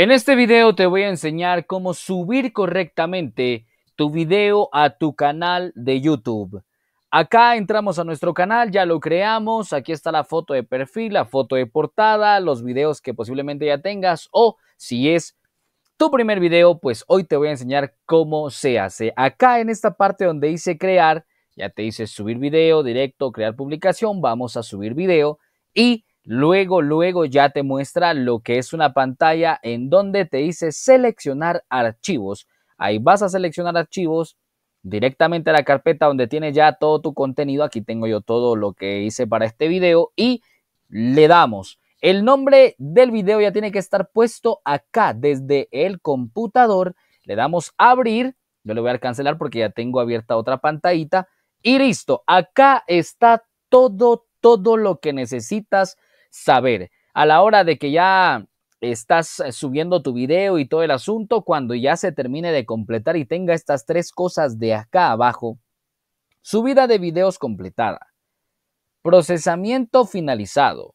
En este video te voy a enseñar cómo subir correctamente tu video a tu canal de YouTube. Acá entramos a nuestro canal, ya lo creamos, aquí está la foto de perfil, la foto de portada, los videos que posiblemente ya tengas o si es tu primer video, pues hoy te voy a enseñar cómo se hace. Acá en esta parte donde dice crear, ya te dice subir video, directo, crear publicación, vamos a subir video y Luego, luego ya te muestra lo que es una pantalla en donde te dice seleccionar archivos. Ahí vas a seleccionar archivos directamente a la carpeta donde tiene ya todo tu contenido. Aquí tengo yo todo lo que hice para este video y le damos. El nombre del video ya tiene que estar puesto acá desde el computador. Le damos abrir. Yo le voy a cancelar porque ya tengo abierta otra pantallita. Y listo, acá está todo, todo lo que necesitas saber. A la hora de que ya estás eh, subiendo tu video y todo el asunto, cuando ya se termine de completar y tenga estas tres cosas de acá abajo, subida de videos completada, procesamiento finalizado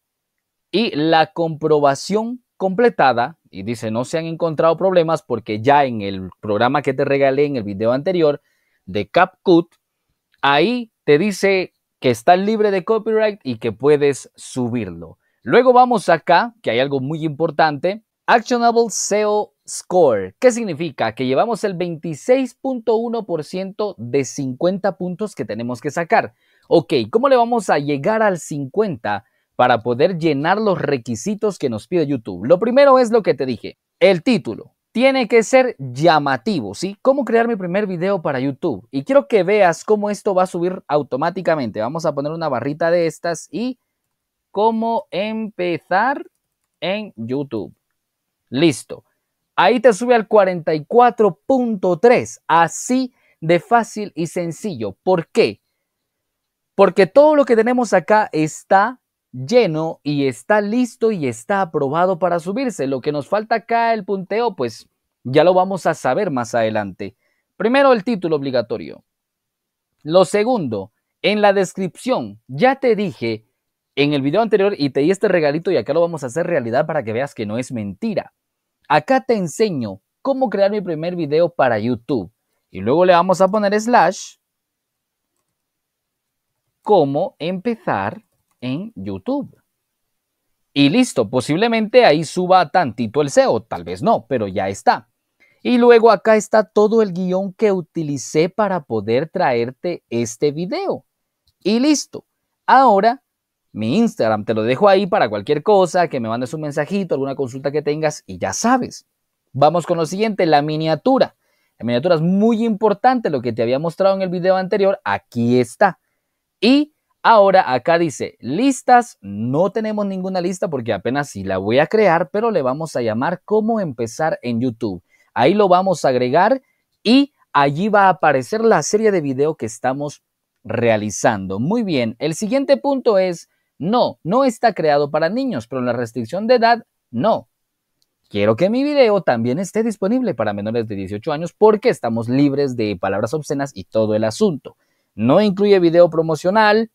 y la comprobación completada, y dice no se han encontrado problemas porque ya en el programa que te regalé en el video anterior de CapCut, ahí te dice que está libre de copyright y que puedes subirlo. Luego vamos acá, que hay algo muy importante, Actionable SEO Score. ¿Qué significa? Que llevamos el 26.1% de 50 puntos que tenemos que sacar. Ok, ¿cómo le vamos a llegar al 50 para poder llenar los requisitos que nos pide YouTube? Lo primero es lo que te dije, el título. Tiene que ser llamativo, ¿sí? ¿Cómo crear mi primer video para YouTube? Y quiero que veas cómo esto va a subir automáticamente. Vamos a poner una barrita de estas y cómo empezar en YouTube. Listo. Ahí te sube al 44.3. Así de fácil y sencillo. ¿Por qué? Porque todo lo que tenemos acá está lleno y está listo y está aprobado para subirse. Lo que nos falta acá, el punteo, pues ya lo vamos a saber más adelante. Primero, el título obligatorio. Lo segundo, en la descripción ya te dije en el video anterior y te di este regalito y acá lo vamos a hacer realidad para que veas que no es mentira. Acá te enseño cómo crear mi primer video para YouTube. Y luego le vamos a poner slash cómo empezar en YouTube. Y listo, posiblemente ahí suba tantito el SEO, tal vez no, pero ya está. Y luego acá está todo el guión que utilicé para poder traerte este video. Y listo. Ahora mi Instagram. Te lo dejo ahí para cualquier cosa, que me mandes un mensajito, alguna consulta que tengas y ya sabes. Vamos con lo siguiente, la miniatura. La miniatura es muy importante, lo que te había mostrado en el video anterior, aquí está. Y ahora acá dice listas, no tenemos ninguna lista porque apenas si sí la voy a crear, pero le vamos a llamar cómo empezar en YouTube. Ahí lo vamos a agregar y allí va a aparecer la serie de video que estamos realizando. Muy bien, el siguiente punto es no, no está creado para niños, pero la restricción de edad, no. Quiero que mi video también esté disponible para menores de 18 años porque estamos libres de palabras obscenas y todo el asunto. No incluye video promocional,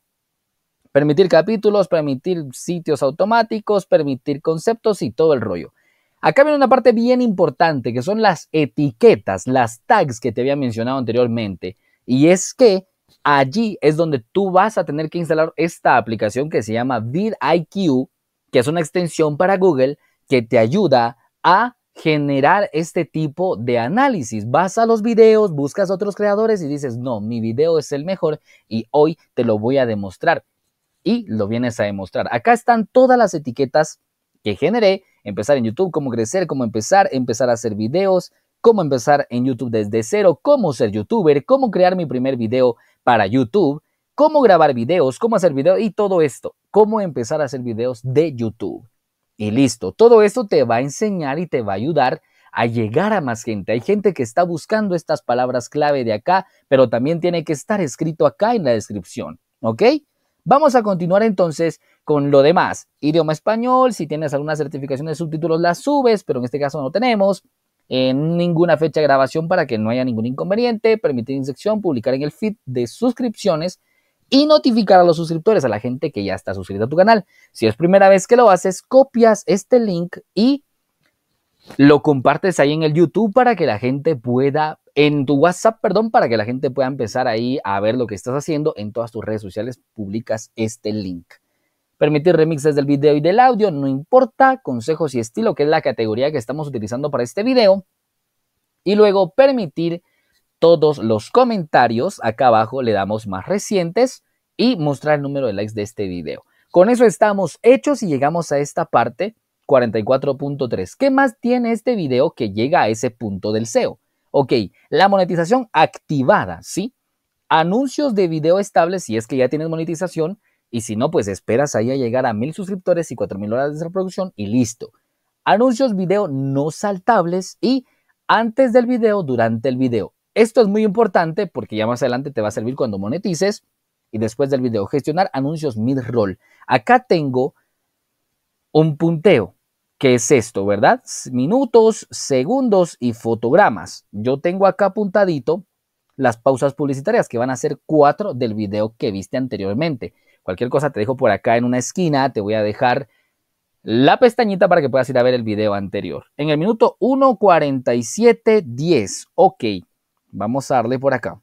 permitir capítulos, permitir sitios automáticos, permitir conceptos y todo el rollo. Acá viene una parte bien importante que son las etiquetas, las tags que te había mencionado anteriormente. Y es que Allí es donde tú vas a tener que instalar esta aplicación que se llama vidIQ, que es una extensión para Google que te ayuda a generar este tipo de análisis. Vas a los videos, buscas a otros creadores y dices, no, mi video es el mejor y hoy te lo voy a demostrar. Y lo vienes a demostrar. Acá están todas las etiquetas que generé. Empezar en YouTube, cómo crecer, cómo empezar, empezar a hacer videos, cómo empezar en YouTube desde cero, cómo ser youtuber, cómo crear mi primer video para YouTube, cómo grabar videos, cómo hacer videos y todo esto, cómo empezar a hacer videos de YouTube. Y listo, todo esto te va a enseñar y te va a ayudar a llegar a más gente. Hay gente que está buscando estas palabras clave de acá, pero también tiene que estar escrito acá en la descripción, ¿ok? Vamos a continuar entonces con lo demás. Idioma español, si tienes alguna certificación de subtítulos, la subes, pero en este caso no tenemos en ninguna fecha de grabación para que no haya ningún inconveniente, permitir inscripción publicar en el feed de suscripciones y notificar a los suscriptores, a la gente que ya está suscrito a tu canal. Si es primera vez que lo haces, copias este link y lo compartes ahí en el YouTube para que la gente pueda, en tu WhatsApp, perdón, para que la gente pueda empezar ahí a ver lo que estás haciendo. En todas tus redes sociales publicas este link. Permitir remixes del video y del audio, no importa. Consejos y estilo, que es la categoría que estamos utilizando para este video. Y luego permitir todos los comentarios. Acá abajo le damos más recientes y mostrar el número de likes de este video. Con eso estamos hechos y llegamos a esta parte 44.3. ¿Qué más tiene este video que llega a ese punto del SEO? Ok, la monetización activada, ¿sí? Anuncios de video estable, si es que ya tienes monetización, y si no, pues esperas ahí a llegar a mil suscriptores y cuatro mil horas de reproducción y listo. Anuncios video no saltables y antes del video, durante el video. Esto es muy importante porque ya más adelante te va a servir cuando monetices y después del video. Gestionar anuncios mid-roll. Acá tengo un punteo, que es esto, ¿verdad? Minutos, segundos y fotogramas. Yo tengo acá apuntadito las pausas publicitarias, que van a ser cuatro del video que viste anteriormente. Cualquier cosa te dejo por acá en una esquina, te voy a dejar la pestañita para que puedas ir a ver el video anterior. En el minuto 1.47.10. Ok, vamos a darle por acá.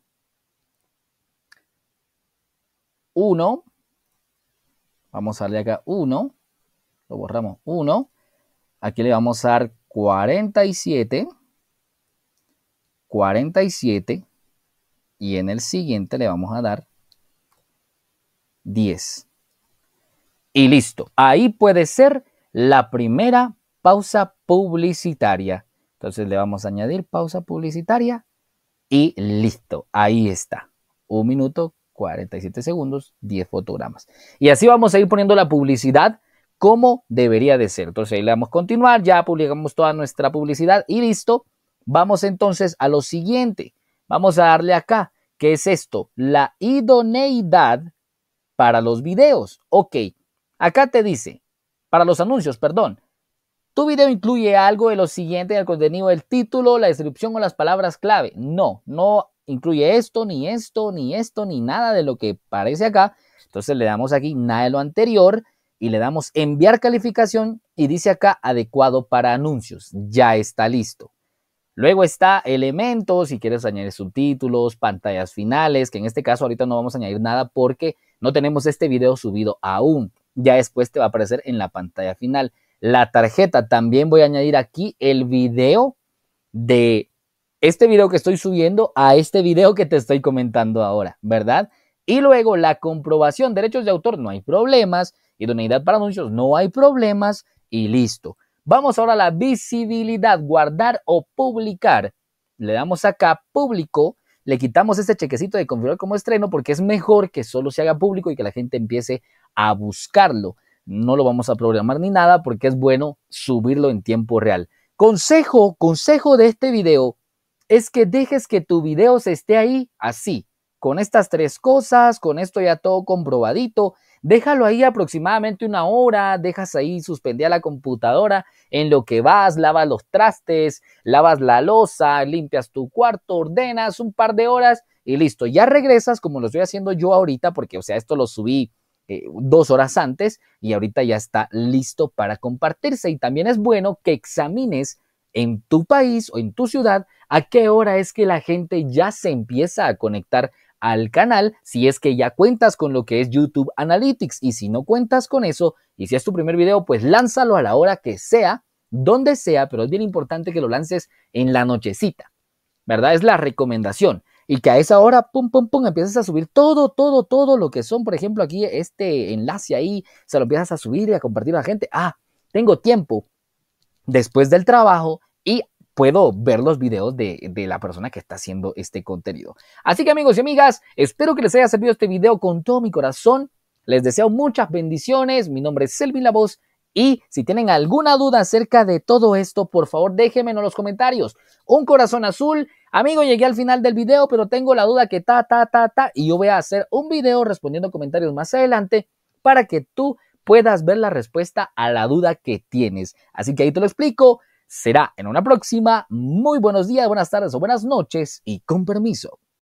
1. Vamos a darle acá 1. Lo borramos 1. Aquí le vamos a dar 47. 47. Y en el siguiente le vamos a dar 10. Y listo. Ahí puede ser la primera pausa publicitaria. Entonces le vamos a añadir pausa publicitaria y listo. Ahí está. Un minuto, 47 segundos, 10 fotogramas. Y así vamos a ir poniendo la publicidad como debería de ser. Entonces ahí le damos continuar, ya publicamos toda nuestra publicidad y listo. Vamos entonces a lo siguiente. Vamos a darle acá, que es esto, la idoneidad para los videos. Ok, acá te dice, para los anuncios, perdón. ¿Tu video incluye algo de lo siguiente en el contenido el título, la descripción o las palabras clave? No, no incluye esto, ni esto, ni esto, ni nada de lo que parece acá. Entonces le damos aquí nada de lo anterior y le damos enviar calificación y dice acá adecuado para anuncios. Ya está listo. Luego está elementos, si quieres añadir subtítulos, pantallas finales, que en este caso ahorita no vamos a añadir nada porque no tenemos este video subido aún. Ya después te va a aparecer en la pantalla final. La tarjeta, también voy a añadir aquí el video de este video que estoy subiendo a este video que te estoy comentando ahora, ¿verdad? Y luego la comprobación, derechos de autor, no hay problemas. Idoneidad para anuncios, no hay problemas. Y listo. Vamos ahora a la visibilidad, guardar o publicar. Le damos acá público le quitamos este chequecito de configurar como estreno porque es mejor que solo se haga público y que la gente empiece a buscarlo. No lo vamos a programar ni nada porque es bueno subirlo en tiempo real. Consejo, consejo de este video es que dejes que tu video se esté ahí así, con estas tres cosas, con esto ya todo comprobadito Déjalo ahí aproximadamente una hora, dejas ahí suspendida la computadora, en lo que vas, lavas los trastes, lavas la losa, limpias tu cuarto, ordenas un par de horas y listo. Ya regresas, como lo estoy haciendo yo ahorita, porque, o sea, esto lo subí eh, dos horas antes y ahorita ya está listo para compartirse. Y también es bueno que examines en tu país o en tu ciudad a qué hora es que la gente ya se empieza a conectar al canal si es que ya cuentas con lo que es YouTube Analytics y si no cuentas con eso y si es tu primer video, pues lánzalo a la hora que sea, donde sea, pero es bien importante que lo lances en la nochecita, ¿verdad? Es la recomendación. Y que a esa hora, pum, pum, pum, empiezas a subir todo, todo, todo lo que son, por ejemplo, aquí este enlace ahí, se lo empiezas a subir y a compartir a la gente. Ah, tengo tiempo después del trabajo y puedo ver los videos de, la persona que está haciendo este contenido. Así que amigos y amigas, espero que les haya servido este video con todo mi corazón. Les deseo muchas bendiciones. Mi nombre es Selvi La Voz. Y si tienen alguna duda acerca de todo esto, por favor déjenmelo en los comentarios. Un corazón azul. Amigo, llegué al final del video, pero tengo la duda que ta, ta, ta, ta. Y yo voy a hacer un video respondiendo comentarios más adelante para que tú puedas ver la respuesta a la duda que tienes. Así que ahí te lo explico. Será en una próxima. Muy buenos días, buenas tardes o buenas noches y con permiso.